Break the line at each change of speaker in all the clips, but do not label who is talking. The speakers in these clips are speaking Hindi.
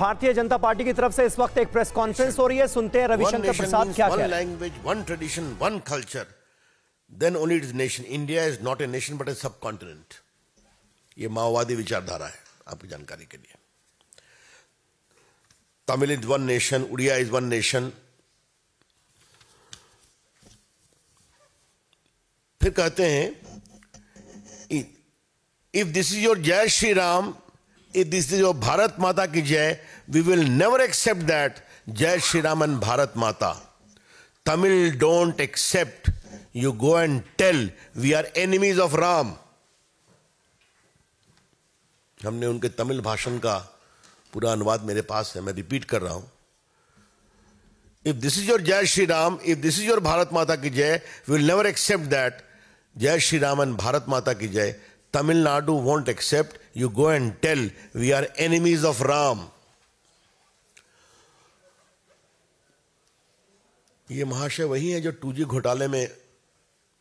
भारतीय जनता पार्टी की तरफ से इस वक्त एक प्रेस कॉन्फ्रेंस हो रही है सुनते हैं रविशंकर प्रसाद क्या one language one tradition one culture then only it nation India is not a nation but a subcontinent ये माओवादी विचारधारा है आपकी जानकारी के लिए Tamil is one nation Odia is one nation फिर कहते हैं if this is your Jai Shri Ram this is Bharat Mata की Jai we will never accept that Jai Shri रामन Bharat Mata Tamil don't accept you go and tell we are enemies of Ram हमने उनके तमिल भाषण का पूरा अनुवाद मेरे पास है मैं रिपीट कर रहा हूं if this is your Jai Shri Ram if this is your Bharat Mata की Jai we will never accept that Jai Shri रामन भारत माता की जय Tamil Nadu won't accept. You go and tell, we are enemies of Ram. ये महाशय वही हैं जो टू जी घोटाले में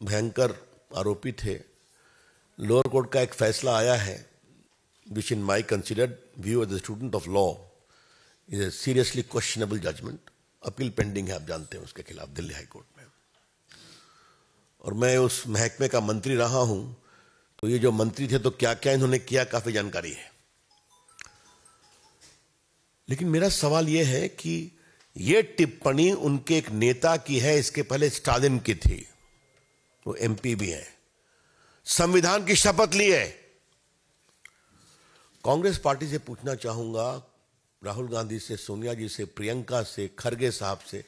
भयंकर आरोपी थे लोअर कोर्ट का एक फैसला आया है which in my considered view as a student of law is a seriously questionable judgement appeal pending है आप जानते हैं उसके खिलाफ दिल्ली हाई कोर्ट में और मैं उस महकमे का मंत्री रहा हूं तो ये जो मंत्री थे तो क्या क्या इन्होंने किया काफी जानकारी है लेकिन मेरा सवाल यह है कि यह टिप्पणी उनके एक नेता की है इसके पहले स्टालिन की थी वो एमपी भी है संविधान की शपथ ली है कांग्रेस पार्टी से पूछना चाहूंगा राहुल गांधी से सोनिया जी से प्रियंका से खरगे साहब से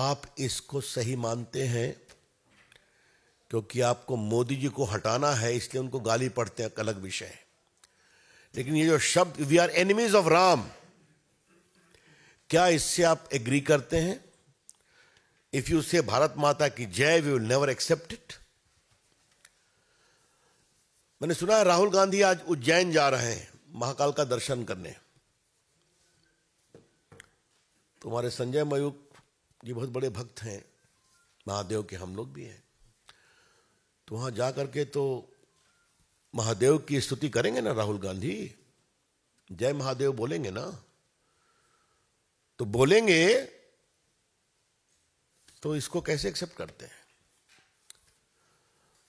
आप इसको सही मानते हैं क्योंकि आपको मोदी जी को हटाना है इसलिए उनको गाली पड़ते हैं अलग विषय है लेकिन ये जो शब्द we are enemies of Ram क्या इससे आप एग्री करते हैं इफ यू से भारत माता की Jai we will never accept it मैंने सुना है राहुल गांधी आज उज्जैन जा रहे हैं महाकाल का दर्शन करने तुम्हारे संजय मयूख जी बहुत बड़े भक्त हैं महादेव के हम लोग भी हैं तो वहां जा करके तो महादेव की स्तुति करेंगे ना राहुल गांधी जय महादेव बोलेंगे ना तो बोलेंगे तो इसको कैसे एक्सेप्ट करते हैं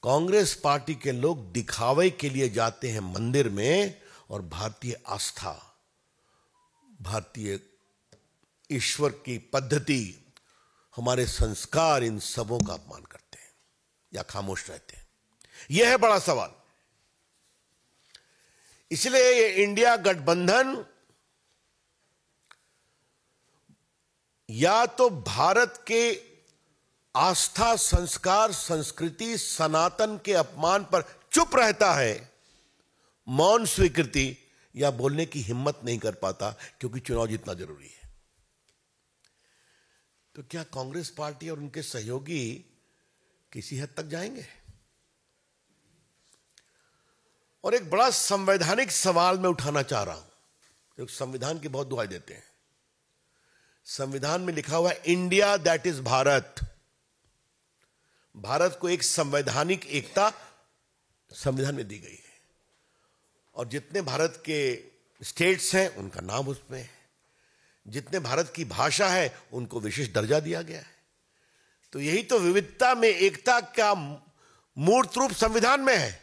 कांग्रेस पार्टी के लोग दिखावे के लिए जाते हैं मंदिर में और भारतीय आस्था भारतीय ईश्वर की पद्धति हमारे संस्कार इन सबों का अपमान करते या खामोश रहते हैं यह है बड़ा सवाल इसलिए ये इंडिया गठबंधन या तो भारत के आस्था संस्कार संस्कृति सनातन के अपमान पर चुप रहता है मौन स्वीकृति या बोलने की हिम्मत नहीं कर पाता क्योंकि चुनाव जितना जरूरी है तो क्या कांग्रेस पार्टी और उनके सहयोगी किसी हद तक जाएंगे और एक बड़ा संवैधानिक सवाल मैं उठाना चाह रहा हूं जो संविधान की बहुत दुआई देते हैं संविधान में लिखा हुआ है India that is Bharat Bharat को एक संवैधानिक एकता संविधान में दी गई है और जितने भारत के स्टेट्स हैं उनका नाम उसमें है जितने भारत की भाषा है उनको विशेष दर्जा दिया गया है तो यही तो विविधता में एकता का मूर्त रूप संविधान में है